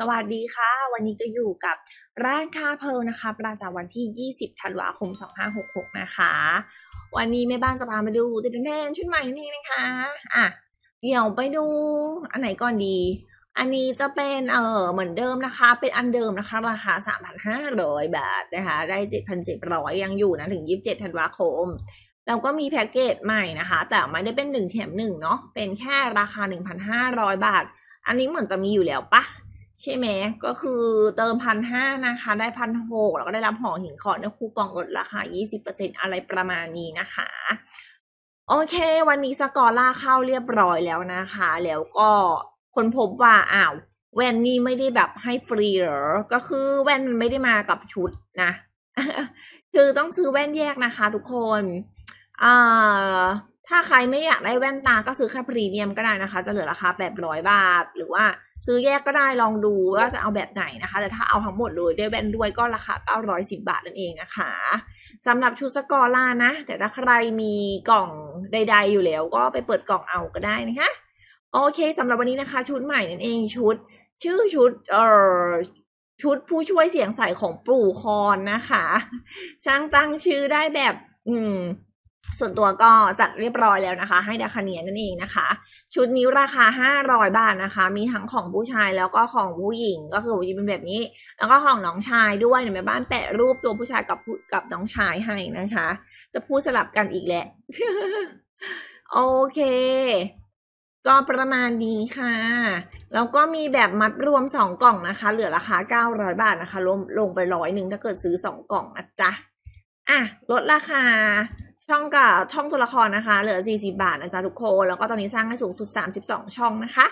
สวัสดีค่ะ วันนี้ก็อยู่กับร้านคาเพลนะคะ ประจำวันที่ 20ธันวาคม2566นะคะ วันนี้แม่บ้านจะพามาดูติดแทนชุดใหม่นี่นะคะอ่ะเดี๋ยวไปดูอันไหนก่อนดี อันนี้จะเป็นเออเหมือนเดิมนะคะ เป็นอันเดิมนะคะ ราคา 3,500 บาทนะคะได้7,700ยังอยู่นะ ถึง 27ธันวาคมเราก็มีแพ็กเกจใหม่นะคะ แต่ไม่ได้เป็น 1 แถม1เนาะเป็นแค่ราคา 1,500 บาท อันนี้เหมือนจะมีอยู่แล้วปะใช่ไหม ก็คือเติมพันห้านะคะ ได้พันหกแล้วก็ได้รับห่อหินขอดในคูปองลดราคา 20%อะไรประมาณนี้นะคะ โอเค วันนี้สกอร่าเข้าเรียบร้อยแล้วนะคะ แล้วก็คนพบว่าอ้าว แว่นนี่ไม่ได้แบบให้ฟรีหรอ ก็คือแว่นมันไม่ได้มากับชุดนะ คือต้องซื้อแว่นแยกนะคะทุกคน อ่าถ้าใครไม่อยากได้แว่นตา ก็ซื้อแค่พรีเมียมก็ได้นะคะ จะเหลือราคาแบบร้อยบาท หรือว่าซื้อแยกก็ได้ลองดูว่าจะเอาแบบไหนนะคะ แต่ถ้าเอาทั้งหมดเลยได้แว่นด้วยก็ราคาเก้้ารอยสิบาทนั่นเองนะคะสำหรับชุดสกอล่านะ แต่ถ้าใครมีกล่องใด ๆ อยู่แล้ว ก็ไปเปิดกล่องเอาก็ได้นะคะ โอเคสำหรับวันนี้นะคะ ชุดใหม่นั่นเอง ชุด ชื่อชุดเอ่อชุดผู้ช่วยเสียงใสของปู่คอนนะคะช่างตั้งชื่อได้แบบ อืมส่วนตัวก็จัดเรียบร้อยแล้วนะคะ ให้ดาคาเนียนั่นเองนะคะ ชุดนี้ราคา 500บาทนะคะ มีทั้งของผู้ชายแล้วก็ของผู้หญิง ก็คือจะเป็นแบบนี้ แล้วก็ของน้องชายด้วยเนี่ยแม่บ้านแปะรูปตัวผู้ชายกับกับน้องชายให้นะคะ จะพูดสลับกันอีกแหละโอเค ก็ประมาณนี้ค่ะแล้วก็มีแบบมัดรวมสองกล่องนะคะ เหลือราคา 900 บาทนะคะลงลงไปร้อยหนึ่งถ้าเกิดซื้อสองกล่องนะจ๊ะอ่ะลดราคาช่องกับ ช่องตัวละครนะคะเหลือ 40 บาทนะจ๊ะทุกคน แล้วก็ตอนนี้สร้างให้สูงสุด 32 ช่องนะคะ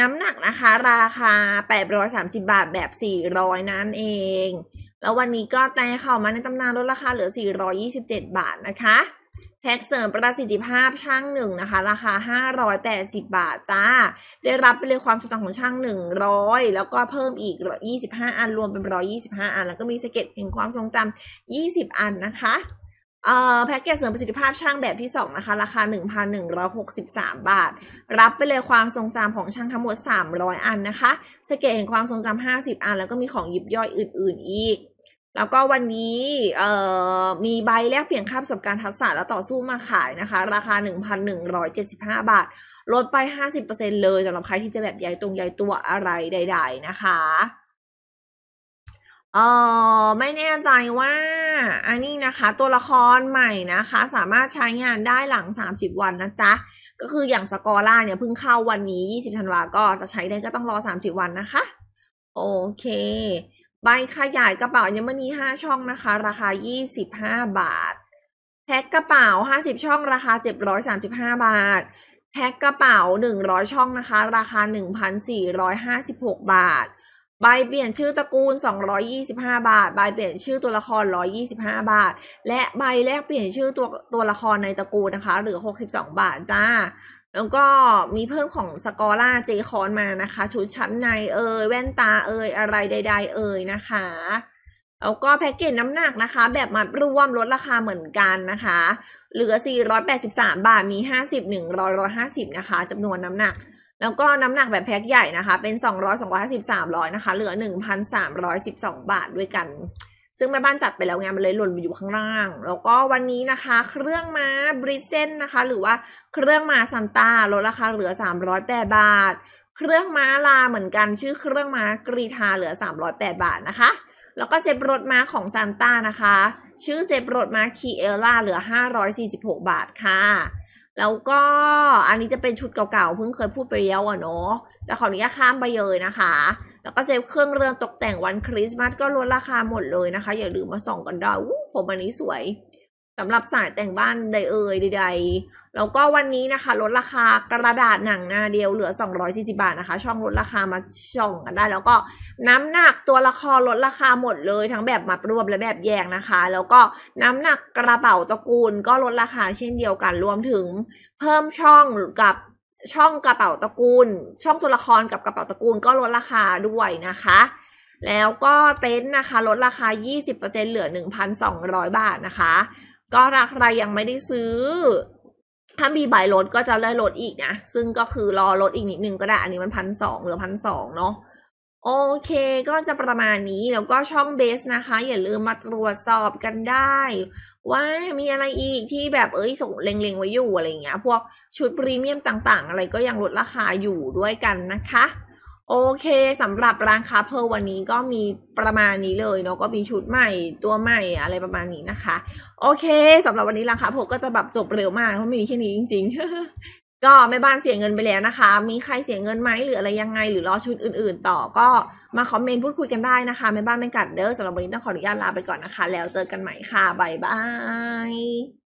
น้ำหนักนะคะราคา 830 บาทแบบ 400 นั่นเอง แล้ววันนี้ก็แต่เข้ามาในตำนานลดราคาเหลือ 427 บาทนะคะแพ็กเสริมประสิทธิภาพช่างหนึ่งนะคะ ราคา 580 บาท จ้า ได้รับไปเลยความจุขของช่าง 100 แล้วก็เพิ่มอีก 25 อันรวมเป็น 125 อันแล้วก็มีสเก็ตแห่งความทรงจำ20 อันนะคะเอ่อแพ็กเกจเสริมประสิทธิภาพช่างแบบที่ 2 นะคะ ราคา 1,163 บาท รับไปเลยความทรงจำของช่างทั้งหมด 300 อันนะคะสเกตแห่งความทรงจำ50 อัน แล้วก็มีของยิบย่อยอื่นๆอีก แล้วก็วันนี้เอ่อมีใบแลกเปลี่ยนค่าประสบการณ์ทักษะและต่อสู้มาขายนะคะ ราคา 1,175 บาท ลดไป 50%เลยสำหรับใครที่จะแบบใหญ่ตรงใหญ่ตัวอะไรใดๆนะคะเออไม่แน่ใจว่า อันนี้นะคะตัวละครใหม่นะคะ สามารถใช้งานได้หลัง 30 วันนะจ๊ะก็คืออย่างสกอร่าเนี่ยเพิ่งเข้าวันนี้ 20ธันวาก็จะใช้ได้ก็ต้องรอ 30 วันนะคะ โอเค ใบขยายกระเป๋าอัญมนี5ช่องนะคะราคา 25 บาท แพ็คกระเป๋า 50 ช่องราคา 735 บาท แพ็คกระเป๋า 100 ช่องนะคะ ราคา 1,456 บาทใบเปลี่ยนชื่อตระกูล 225 บาท ใบเปลี่ยนชื่อตัวละคร 125 บาท และใบแลกเปลี่ยนชื่อตัวตัวละครในตระกูลนะคะ เหลือ 62 บาทจ้า แล้วก็มีเพิ่มของสกอร่าเจคอนมานะคะ ชุดชั้นในเอ่ยแว่นตาเอ่ยอะไรใด ๆเอ่ยนะคะ แล้วก็แพ็กเกจน้ำหนักนะคะแบบมัดรวมลดราคาเหมือนกันนะคะ เหลือ 483 บาท มี 50 100 150นะคะจำนวนน้ำหนักแล้วก็น้ำหนักแบบแพ็คใหญ่นะคะเป็น 200 250 300นะคะเหลือ 1,312 บาทด้วยกัน ซึ่งแม่บ้านจัดไปแล้วไงมันเลยหล่นไปอยู่ข้างล่าง แล้วก็วันนี้นะคะเครื่องม้าบริเซนนะคะ หรือว่าเครื่องม้าซันต้าลดราคาเหลือ 308 บาทเครื่องม้าลาเหมือนกัน ชื่อเครื่องม้ากรีธาเหลือ 308 บาทนะคะ แล้วก็เซฟรถมาของซันต้านะคะชื่อเซฟรถมาคีเอล่าเหลือ 546 บาทค่ะแล้วก็อันนี้จะเป็นชุดเก่าๆเพิ่งเคยพูดไปแล้วอ่ะเนาะจะขออนุญาตข้ามไปเลยนะคะ แล้วก็เซฟเครื่องเรือนตกแต่งวันคริสต์มาสก็ลดราคาหมดเลยนะคะ อย่าลืมมาส่องกันได้ผมอันนี้สวยสำหรับสายแต่งบ้านใดเอ่ยใดแล้วก็วันนี้นะคะ ลดราคากระดาษหนังหน้าเดียวเหลือ 240 บาทนะคะ ช่องลดราคามาช่องกันได้ แล้วก็น้ำหนักตัวละครลดราคาหมดเลยทั้งแบบมัดรวมและแบบแยกนะคะ แล้วก็น้ำหนักกระเป๋าตระกูล ก็ลดราคาเช่นเดียวกัน รวมถึงเพิ่มช่องกับช่องกระเป๋าตระกูล ช่องตัวละครกับกระเป๋าตระกูล ก็ลดราคาด้วยนะคะ แล้วก็เต็นท์นะคะลดราคา 20%เหลือ 1,200 บาทนะคะ ก็ถ้าใครยังไม่ได้ซื้อถ้ามีใบลดก็จะได้ลดอีกนะ ซึ่งก็คือรอลดอีกนิดนึงก็ได้อันนี้มันพันสองเหลือพันสองเนาะโอเค ก็จะประมาณนี้แล้วก็ช่องเบสนะคะ อย่าลืมมาตรวจสอบกันได้ ว่ามีอะไรอีกที่แบบเอ้ยส่งเล็งๆไว้อยู่อะไรเงี้ย พวกชุดพรีเมียมต่างๆ อะไรก็ยังลดราคาอยู่ด้วยกันนะคะโอเคสำหรับร้านคาเพิ์วันนี้ก็มีประมาณนี้เลยเนาะก็มีชุดใหม่ตัวใหม่อะไรประมาณนี้นะคะ โอเคสำหรับวันนี้ร้านคาเพิลก็จะแบบจบเร็วมากเพราะไม่มีแค่นี้จริงๆก็แม่บ้านเสียเงินไปแล้วนะคะ มีใครเสียเงินไหมหรืออะไรยังไง หรือรอชุดอื่น ๆ ต่อ ก็มาคอมเมนต์พูดคุยกันได้นะคะแม่บ้านไม่กัดเด้อสำหรับวันนี้ต้องขออนุญาตลาไปก่อนนะคะ แล้วเจอกันใหม่ค่ะบายบาย